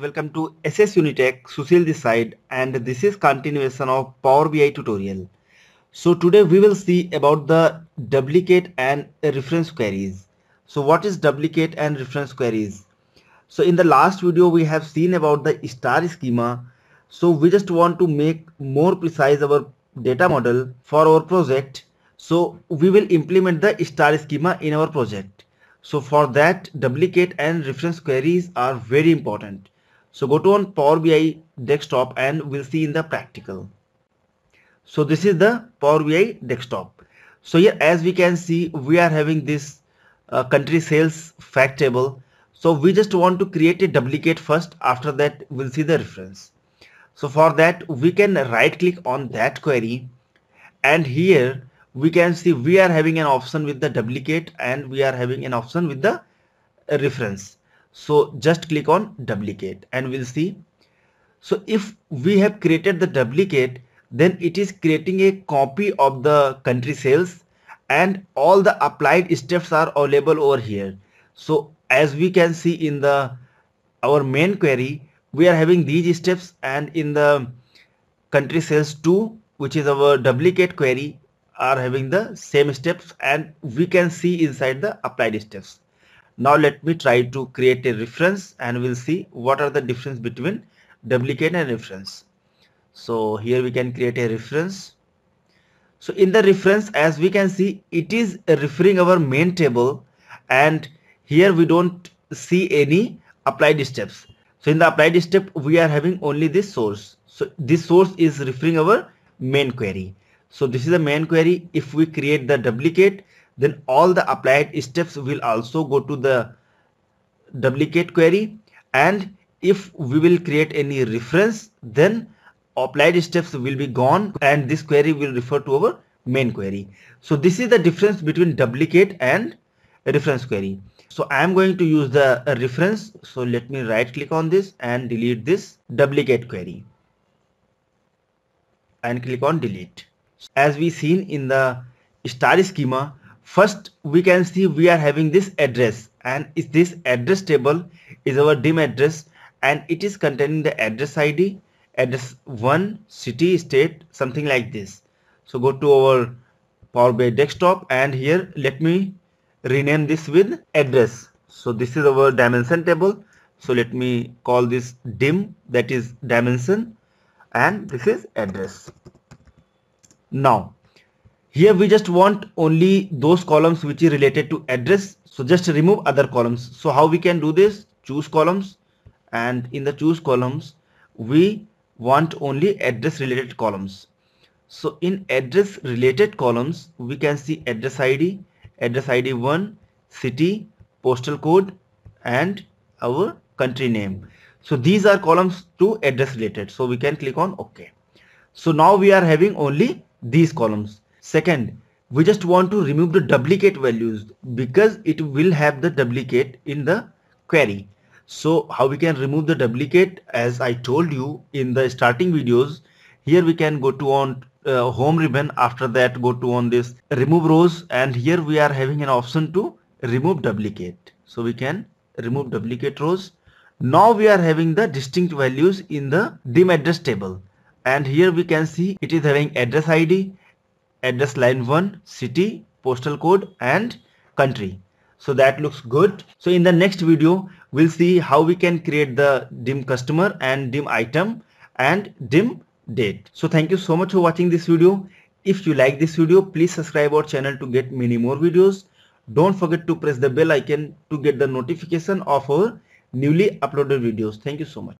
Welcome to SS Unitech, Susil this side and this is continuation of Power BI tutorial. So today we will see about the duplicate and reference queries. So what is duplicate and reference queries? So in the last video we have seen about the star schema. So we just want to make more precise our data model for our project. So we will implement the star schema in our project. So for that duplicate and reference queries are very important. So go to on Power BI desktop and we'll see in the practical. So this is the Power BI desktop. So here as we can see we are having this uh, country sales fact table. So we just want to create a duplicate first after that we'll see the reference. So for that we can right click on that query and here we can see we are having an option with the duplicate and we are having an option with the reference so just click on duplicate and we'll see so if we have created the duplicate then it is creating a copy of the country sales and all the applied steps are available over here so as we can see in the our main query we are having these steps and in the country sales 2 which is our duplicate query are having the same steps and we can see inside the applied steps now let me try to create a reference and we'll see what are the difference between duplicate and reference so here we can create a reference so in the reference as we can see it is referring our main table and here we don't see any applied steps so in the applied step we are having only this source so this source is referring our main query so this is the main query if we create the duplicate then all the applied steps will also go to the duplicate query and if we will create any reference then applied steps will be gone and this query will refer to our main query so this is the difference between duplicate and reference query so i am going to use the reference so let me right click on this and delete this duplicate query and click on delete as we seen in the star schema first we can see we are having this address and this address table is our dim address and it is containing the address id address 1 city state something like this so go to our power bi desktop and here let me rename this with address so this is our dimension table so let me call this dim that is dimension and this is address now here we just want only those columns which is related to address. So just remove other columns. So how we can do this? Choose columns and in the choose columns we want only address related columns. So in address related columns we can see address ID, address ID 1, city, postal code and our country name. So these are columns to address related. So we can click on OK. So now we are having only these columns. Second, we just want to remove the duplicate values because it will have the duplicate in the query. So how we can remove the duplicate as I told you in the starting videos. Here we can go to on uh, home ribbon after that go to on this remove rows and here we are having an option to remove duplicate. So we can remove duplicate rows. Now we are having the distinct values in the dim address table and here we can see it is having address ID address line 1 city postal code and country so that looks good so in the next video we'll see how we can create the dim customer and dim item and dim date so thank you so much for watching this video if you like this video please subscribe our channel to get many more videos don't forget to press the bell icon to get the notification of our newly uploaded videos thank you so much